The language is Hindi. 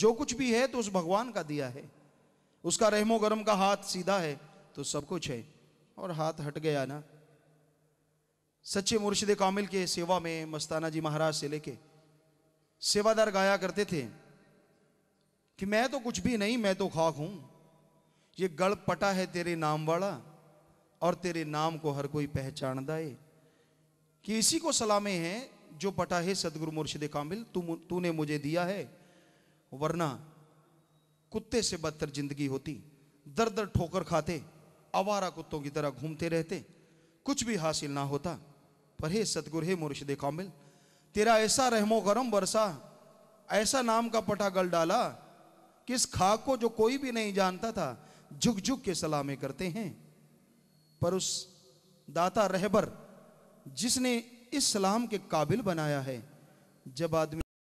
जो कुछ भी है तो उस भगवान का दिया है उसका रहमो गरम का हाथ सीधा है तो सब कुछ है और हाथ हट गया ना सच्चे मुर्शिद कामिल के सेवा में मस्ताना जी महाराज से लेके सेवादार गाया करते थे कि मैं तो कुछ भी नहीं मैं तो खाक हूं ये गड़ पटा है तेरे नाम वाला और तेरे नाम को हर कोई पहचान दाए कि इसी को सलामे हैं जो पटा है सदगुरु मुर्शिद कामिल तू तूने मुझे दिया है वरना कुत्ते से बदतर जिंदगी होती दर दर ठोकर खाते आवारा कुत्तों की तरह घूमते रहते कुछ भी हासिल ना होता पर हे सतगुर हे मुर्शद कामिल तेरा ऐसा रहमो गरम बरसा ऐसा नाम का पटा गल डाला कि इस खाक को जो कोई भी नहीं जानता था झुक झुक के सलामे करते हैं पर उस दाता रहबर जिसने इस सलाम के काबिल बनाया है जब आदमी